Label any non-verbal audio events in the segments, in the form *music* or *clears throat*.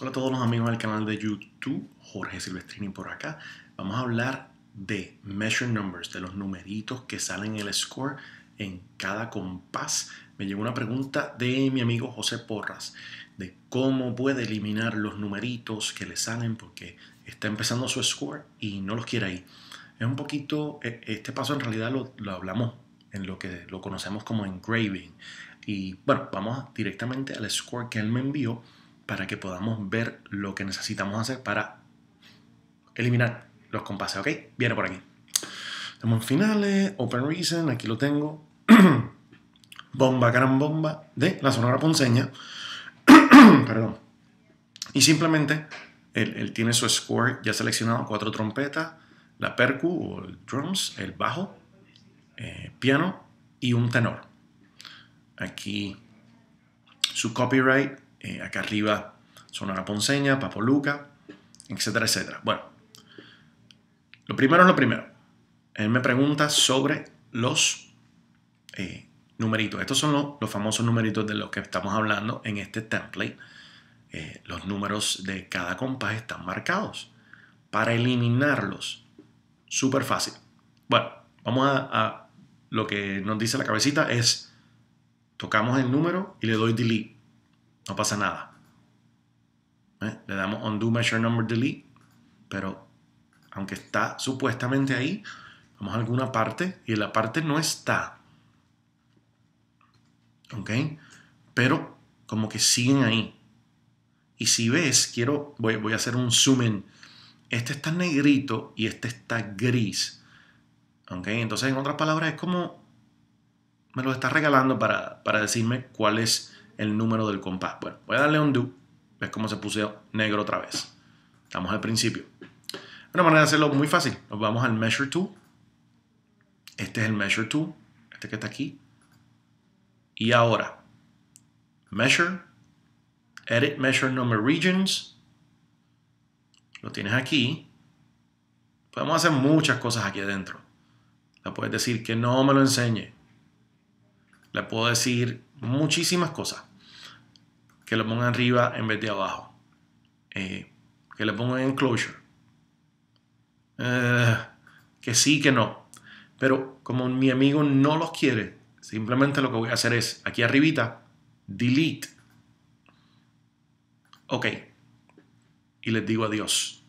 Hola a todos los amigos del canal de YouTube, Jorge Silvestrini por acá. Vamos a hablar de measure numbers, de los numeritos que salen en el score en cada compás. Me llegó una pregunta de mi amigo José Porras de cómo puede eliminar los numeritos que le salen porque está empezando su score y no los quiere ahí. Es un poquito, e, este paso en realidad lo, lo hablamos en lo que lo conocemos como engraving. Y bueno, vamos directamente al score que él me envió para que podamos ver lo que necesitamos hacer para eliminar los compases, ¿ok? Viene por aquí. Tenemos finales, Open Reason, aquí lo tengo. *clears throat* bomba, gran bomba de la Sonora Ponceña. *clears throat* Perdón. Y simplemente él, tiene su score ya seleccionado, cuatro trompetas, la percu o el drums, el bajo, eh, piano y un tenor. Aquí su copyright eh, acá arriba Sonora Ponceña, Luca, etcétera, etcétera. Bueno, lo primero es lo primero. Él me pregunta sobre los eh, numeritos. Estos son los, famosos numeritos de los que estamos hablando en este template. Eh, los números de cada compás están marcados. Para eliminarlos, súper fácil. Bueno, vamos a lo que nos dice la cabecita es, tocamos el número y le doy delete. No pasa nada. ¿Eh? Le damos undo measure number delete, pero aunque está supuestamente ahí, vamos a alguna parte y la parte no está. ¿Ok? Pero como que siguen ahí. Y si ves, quiero, voy, a hacer un zoom en. Este está negrito y este está gris. ¿Ok? Entonces, en otras palabras, es como me lo está regalando para, para decirme cuál es el número del compás. Bueno, voy a darle un do. ¿Ves cómo se puso negro otra vez? Estamos al principio. Una manera de hacerlo muy fácil. Nos vamos al Measure Tool. Este es el Measure Tool. Este que está aquí. Y ahora, Measure, Edit Measure Number Regions. Lo tienes aquí. Podemos hacer muchas cosas aquí adentro. Le puedes decir que no me lo enseñe. Le puedo decir muchísimas cosas que lo pongan arriba en vez de abajo. Eh, que le pongan en closure, eh, que sí, que no. Pero como mi amigo no los quiere, simplemente lo que voy a hacer es aquí arribita, delete. Ok. Y les digo adiós.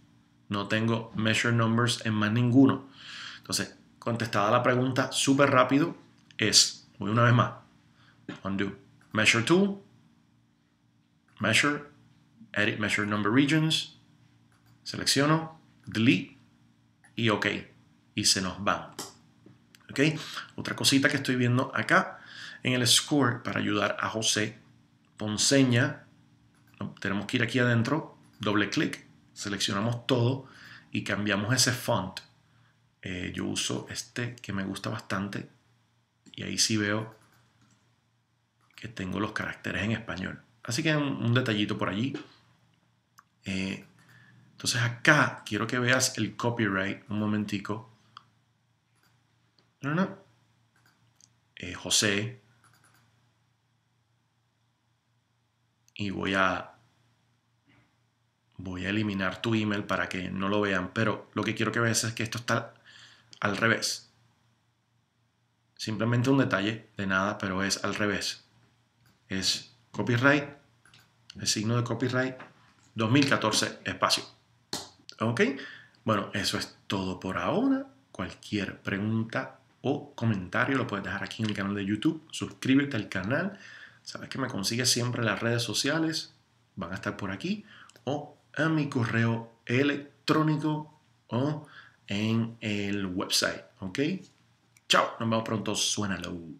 No tengo measure numbers en más ninguno. Entonces, contestada la pregunta súper rápido es, voy una vez más, undo, measure tool, measure, edit measure number regions, selecciono, delete y ok. Y se nos va. ¿Ok? Otra cosita que estoy viendo acá en el score para ayudar a José Ponceña. Tenemos que ir aquí adentro, doble clic, seleccionamos todo y cambiamos ese font. Eh, yo uso este que me gusta bastante y ahí sí veo que tengo los caracteres en español. Así que un, detallito por allí. Eh, entonces acá quiero que veas el copyright un momentico. No, no. Eh, José. Y voy a voy a eliminar tu email para que no lo vean, pero lo que quiero que veas es que esto está al revés. Simplemente un detalle de nada, pero es al revés. Es Copyright, el signo de copyright 2014 espacio. ¿Ok? Bueno, eso es todo por ahora. Cualquier pregunta o comentario lo puedes dejar aquí en el canal de YouTube. Suscríbete al canal. Sabes que me consigues siempre las redes sociales. Van a estar por aquí. O a mi correo electrónico o en el website. ¿Ok? Chao. Nos vemos pronto. Suénalo.